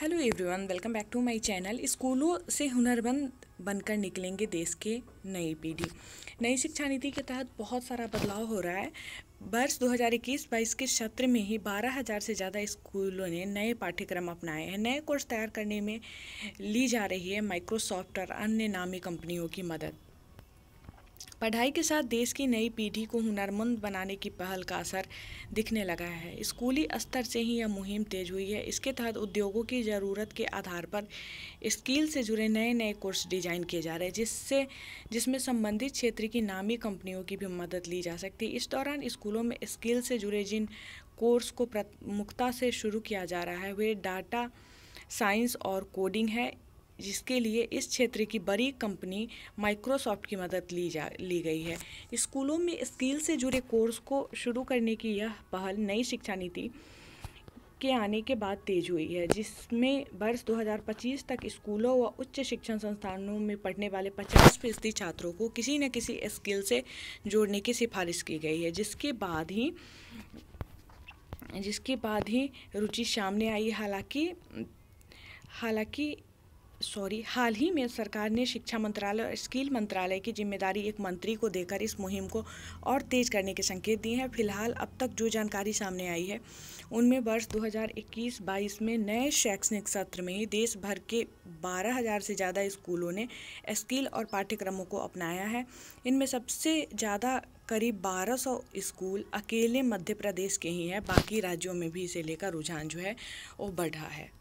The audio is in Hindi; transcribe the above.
hello everyone welcome back to my channel स्कूलों से हुनरमंद बनकर निकलेंगे देश के नई पीढ़ी नई शिक्षा नीति के तहत बहुत सारा बदलाव हो रहा है वर्ष 2021-22 के सत्र में ही 12,000 से ज़्यादा स्कूलों ने नए पाठ्यक्रम अपनाए हैं नए कोर्स तैयार करने में ली जा रही है माइक्रोसॉफ्ट और अन्य नामी कंपनियों की मदद पढ़ाई के साथ देश की नई पीढ़ी को हुनरमंद बनाने की पहल का असर दिखने लगा है स्कूली स्तर से ही यह मुहिम तेज हुई है इसके तहत उद्योगों की ज़रूरत के आधार पर स्किल से जुड़े नए नए कोर्स डिजाइन किए जा रहे हैं जिससे जिसमें संबंधित क्षेत्र की नामी कंपनियों की भी मदद ली जा सकती है इस दौरान स्कूलों में स्किल से जुड़े जिन कोर्स को प्रमुखता से शुरू किया जा रहा है वे डाटा साइंस और कोडिंग है जिसके लिए इस क्षेत्र की बड़ी कंपनी माइक्रोसॉफ्ट की मदद ली जा ली गई है स्कूलों में स्किल से जुड़े कोर्स को शुरू करने की यह पहल नई शिक्षा नीति के आने के बाद तेज हुई है जिसमें वर्ष 2025 तक स्कूलों व उच्च शिक्षण संस्थानों में पढ़ने वाले 50 फीसदी छात्रों को किसी न किसी स्किल से जोड़ने की सिफारिश की गई है जिसके बाद ही जिसके बाद ही रुचि सामने आई हालांकि हालांकि सॉरी हाल ही में सरकार ने शिक्षा मंत्रालय और स्किल मंत्रालय की जिम्मेदारी एक मंत्री को देकर इस मुहिम को और तेज करने के संकेत दिए हैं फिलहाल अब तक जो जानकारी सामने आई है उनमें वर्ष 2021-22 में नए शैक्षणिक सत्र में ही देश भर के 12,000 से ज़्यादा स्कूलों ने स्किल और पाठ्यक्रमों को अपनाया है इनमें सबसे ज़्यादा करीब 1200 स्कूल अकेले मध्य प्रदेश के ही हैं बाकी राज्यों में भी इसे लेकर रुझान जो है वो बढ़ा है